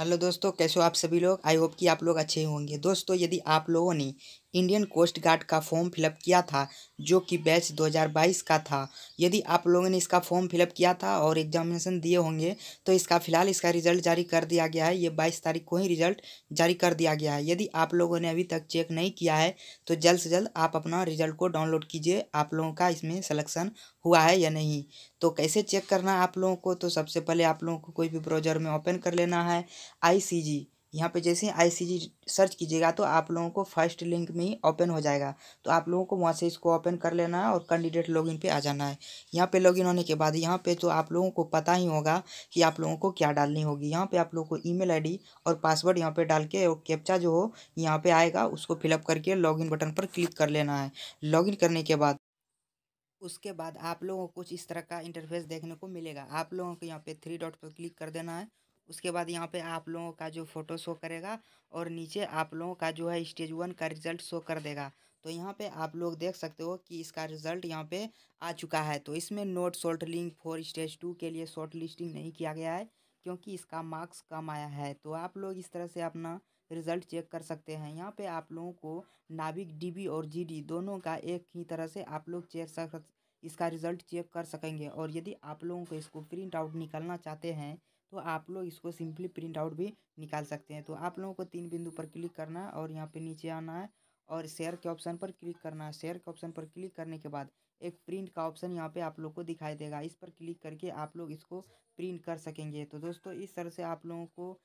hello दोस्तों कैसे हो आप सभी लोग आई होप कि आप लोग अच्छे होंगे दोस्तों यदि आप लोगों ने इंडियन कोस्ट गार्ड का फॉर्म फिलअप किया था जो कि बैच 2022 का था यदि आप लोगों ने इसका फॉर्म फिलअप किया था और एग्जामिनेशन दिए होंगे तो इसका फिलहाल इसका रिजल्ट जारी कर दिया गया है ये 22 तारीख को ही रिजल्ट जारी कर दिया गया है यदि आप लोगों ने अभी तक चेक नहीं किया है तो जल्द से जल्द आप अपना रिजल्ट को डाउनलोड कीजिए आप लोगों का इसमें सलेक्शन हुआ है या नहीं तो कैसे चेक करना आप लोगों को तो सबसे पहले आप लोगों को कोई भी ब्राउजर में ओपन कर लेना है आई यहाँ पे जैसे आई सी जी सर्च कीजिएगा तो आप लोगों को फर्स्ट लिंक में ही ओपन हो जाएगा तो आप लोगों को वहाँ से इसको ओपन कर लेना है और कैंडिडेट लॉगिन पे आ जाना है यहाँ पे लॉगिन होने के बाद यहाँ पे तो आप लोगों को पता ही होगा कि आप लोगों को क्या डालनी होगी यहाँ पे आप लोगों को ईमेल आईडी और पासवर्ड यहाँ पर डाल के और कैप्चा जो हो यहाँ पर आएगा उसको फिलअप करके लॉगिन बटन पर क्लिक कर लेना है लॉगिन करने के बाद उसके बाद आप लोगों को कुछ इस तरह का इंटरफेस देखने को मिलेगा आप लोगों को यहाँ पे थ्री डॉट पर क्लिक कर देना है उसके बाद यहाँ पे आप लोगों का जो फोटो शो करेगा और नीचे आप लोगों का जो है स्टेज वन का रिजल्ट शो कर देगा तो यहाँ पे आप लोग देख सकते हो कि इसका रिजल्ट यहाँ पे आ चुका है तो इसमें note short link for stage two के लिए शॉर्ट लिस्टिंग नहीं किया गया है क्योंकि इसका मार्क्स कम आया है तो आप लोग इस तरह से अपना रिजल्ट चेक कर सकते हैं यहाँ पे आप लोगों को नाविक डी और जी दोनों का एक ही तरह से आप लोग चेक इसका रिजल्ट चेक कर सकेंगे और यदि आप लोगों को इसको प्रिंट आउट निकलना चाहते हैं तो आप लोग इसको सिंपली प्रिंट आउट भी निकाल सकते हैं तो आप लोगों को तीन बिंदु पर क्लिक करना है और यहाँ पे नीचे आना है और शेयर के ऑप्शन पर क्लिक करना है शेयर के ऑप्शन पर क्लिक करने के बाद एक प्रिंट का ऑप्शन यहाँ पे आप लोग को दिखाई देगा इस पर क्लिक करके आप लोग इसको प्रिंट कर सकेंगे तो दोस्तों इस तरह से आप लोगों को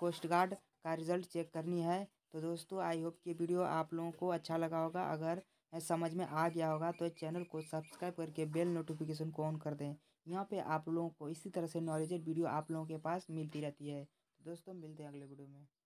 कोस्ट गार्ड का रिज़ल्ट चेक करनी है तो दोस्तों आई होप कि वीडियो आप लोगों को अच्छा लगा होगा अगर समझ में आ गया होगा तो चैनल को सब्सक्राइब करके बेल नोटिफिकेशन को ऑन कर दें यहाँ पे आप लोगों को इसी तरह से नॉलेजेड वीडियो आप लोगों के पास मिलती रहती है दोस्तों मिलते हैं अगले वीडियो में